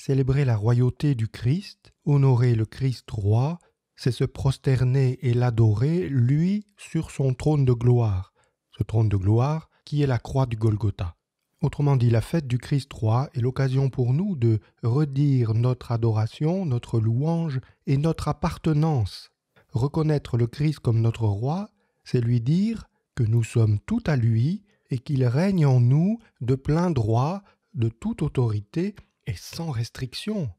Célébrer la royauté du Christ, honorer le Christ roi, c'est se prosterner et l'adorer, lui, sur son trône de gloire, ce trône de gloire qui est la croix du Golgotha. Autrement dit, la fête du Christ roi est l'occasion pour nous de redire notre adoration, notre louange et notre appartenance. Reconnaître le Christ comme notre roi, c'est lui dire que nous sommes tout à lui et qu'il règne en nous de plein droit, de toute autorité, et sans restriction.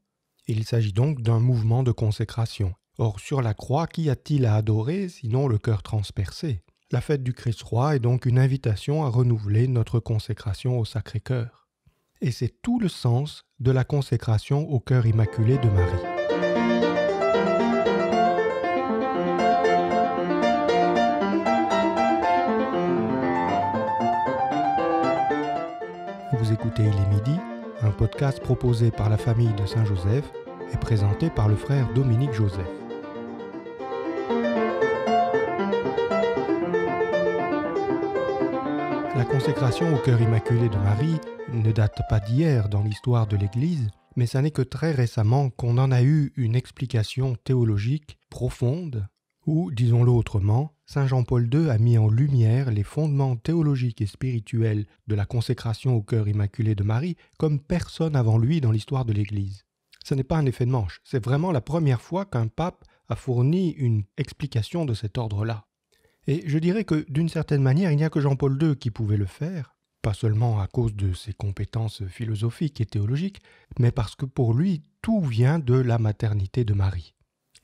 Il s'agit donc d'un mouvement de consécration. Or, sur la croix, qui a-t-il à adorer sinon le cœur transpercé La fête du Christ-Roi est donc une invitation à renouveler notre consécration au Sacré-Cœur. Et c'est tout le sens de la consécration au cœur immaculé de Marie. Vous écoutez les est midi un podcast proposé par la famille de Saint-Joseph et présenté par le frère Dominique Joseph. La consécration au cœur immaculé de Marie ne date pas d'hier dans l'histoire de l'Église, mais ça n'est que très récemment qu'on en a eu une explication théologique profonde ou, disons-le autrement, Saint Jean-Paul II a mis en lumière les fondements théologiques et spirituels de la consécration au cœur immaculé de Marie comme personne avant lui dans l'histoire de l'Église. Ce n'est pas un effet de manche, c'est vraiment la première fois qu'un pape a fourni une explication de cet ordre-là. Et je dirais que d'une certaine manière, il n'y a que Jean-Paul II qui pouvait le faire, pas seulement à cause de ses compétences philosophiques et théologiques, mais parce que pour lui, tout vient de la maternité de Marie.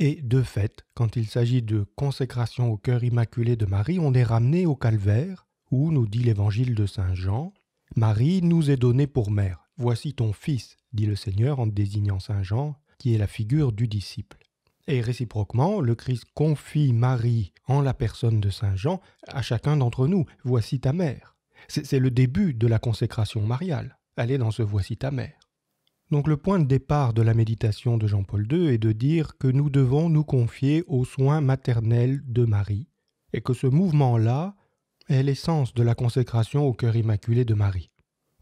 Et de fait, quand il s'agit de consécration au cœur immaculé de Marie, on est ramené au calvaire, où, nous dit l'évangile de Saint Jean, Marie nous est donnée pour mère. Voici ton fils, dit le Seigneur en désignant Saint Jean, qui est la figure du disciple. Et réciproquement, le Christ confie Marie en la personne de Saint Jean à chacun d'entre nous. Voici ta mère. C'est le début de la consécration mariale. Elle est dans ce voici ta mère. Donc le point de départ de la méditation de Jean-Paul II est de dire que nous devons nous confier aux soins maternels de Marie, et que ce mouvement-là est l'essence de la consécration au cœur immaculé de Marie.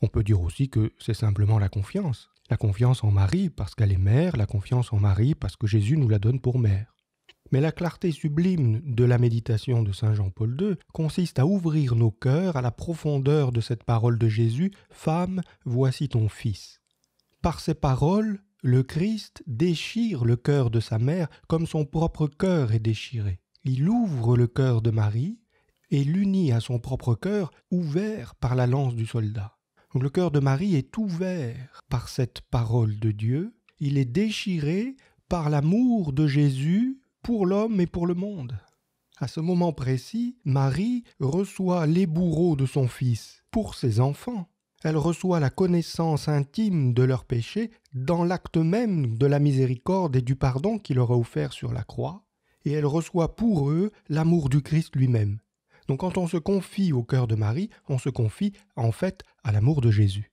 On peut dire aussi que c'est simplement la confiance. La confiance en Marie parce qu'elle est mère, la confiance en Marie parce que Jésus nous la donne pour mère. Mais la clarté sublime de la méditation de Saint Jean-Paul II consiste à ouvrir nos cœurs à la profondeur de cette parole de Jésus, Femme, voici ton Fils. Par ces paroles, le Christ déchire le cœur de sa mère comme son propre cœur est déchiré. Il ouvre le cœur de Marie et l'unit à son propre cœur ouvert par la lance du soldat. Donc le cœur de Marie est ouvert par cette parole de Dieu, il est déchiré par l'amour de Jésus pour l'homme et pour le monde. À ce moment précis, Marie reçoit les bourreaux de son fils pour ses enfants elle reçoit la connaissance intime de leurs péchés dans l'acte même de la miséricorde et du pardon qui leur a offert sur la croix, et elle reçoit pour eux l'amour du Christ lui-même. Donc quand on se confie au cœur de Marie, on se confie en fait à l'amour de Jésus.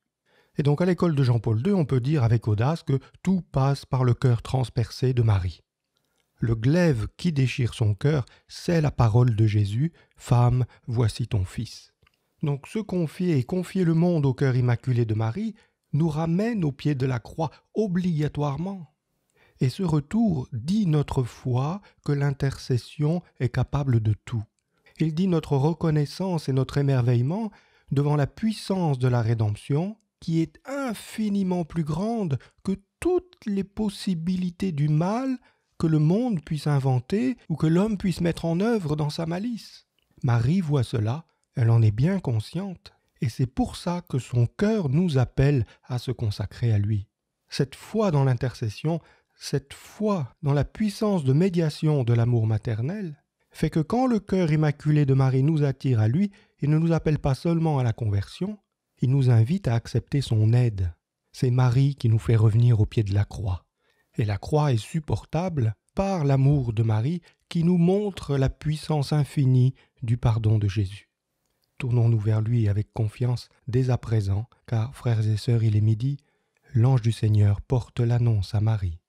Et donc à l'école de Jean-Paul II, on peut dire avec audace que tout passe par le cœur transpercé de Marie. Le glaive qui déchire son cœur, c'est la parole de Jésus, Femme, voici ton fils. Donc se confier et confier le monde au cœur immaculé de Marie nous ramène au pied de la croix obligatoirement. Et ce retour dit notre foi que l'intercession est capable de tout. Il dit notre reconnaissance et notre émerveillement devant la puissance de la rédemption qui est infiniment plus grande que toutes les possibilités du mal que le monde puisse inventer ou que l'homme puisse mettre en œuvre dans sa malice. Marie voit cela elle en est bien consciente, et c'est pour ça que son cœur nous appelle à se consacrer à lui. Cette foi dans l'intercession, cette foi dans la puissance de médiation de l'amour maternel, fait que quand le cœur immaculé de Marie nous attire à lui, il ne nous appelle pas seulement à la conversion, il nous invite à accepter son aide. C'est Marie qui nous fait revenir au pied de la croix. Et la croix est supportable par l'amour de Marie qui nous montre la puissance infinie du pardon de Jésus. Tournons-nous vers lui avec confiance dès à présent, car, frères et sœurs, il est midi, l'ange du Seigneur porte l'annonce à Marie.